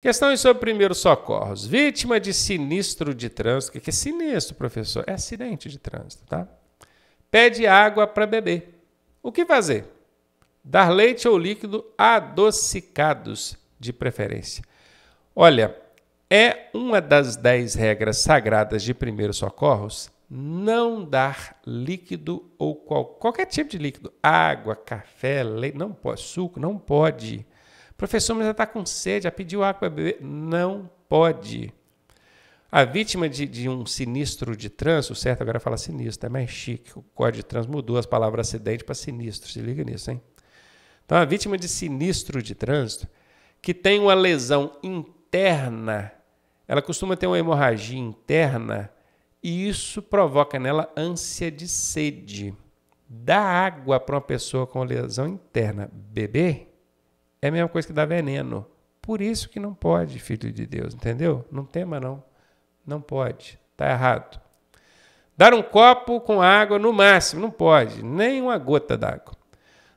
Questões sobre primeiros socorros. Vítima de sinistro de trânsito. O que é sinistro, professor? É acidente de trânsito, tá? Pede água para beber. O que fazer? Dar leite ou líquido adocicados, de preferência. Olha, é uma das dez regras sagradas de primeiros socorros não dar líquido ou qual, qualquer tipo de líquido, água, café, leite, não pode, suco, não pode. Professor, mas ela está com sede, já pediu água para beber. Não pode. A vítima de, de, um sinistro de trânsito, certo? Agora fala sinistro, é mais chique. O código de trânsito mudou as palavras acidente para sinistro. Se liga nisso, hein? Então, a vítima de sinistro de trânsito, que tem uma lesão interna, ela costuma ter uma hemorragia interna, e isso provoca nela ânsia de sede. Dá água para uma pessoa com lesão interna beber é a mesma coisa que dar veneno. Por isso que não pode, filho de Deus, entendeu? Não tema, não. Não pode. Está errado. Dar um copo com água no máximo, não pode, nem uma gota d'água.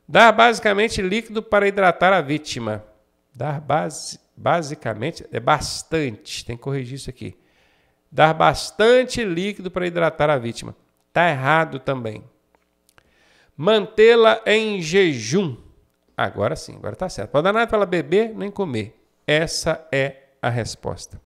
Dar basicamente líquido para hidratar a vítima. Dar base, basicamente é bastante, tem que corrigir isso aqui. Dar bastante líquido para hidratar a vítima. Está errado também. Mantê-la em jejum Agora sim, agora está certo. Para dar nada para ela beber nem comer. Essa é a resposta.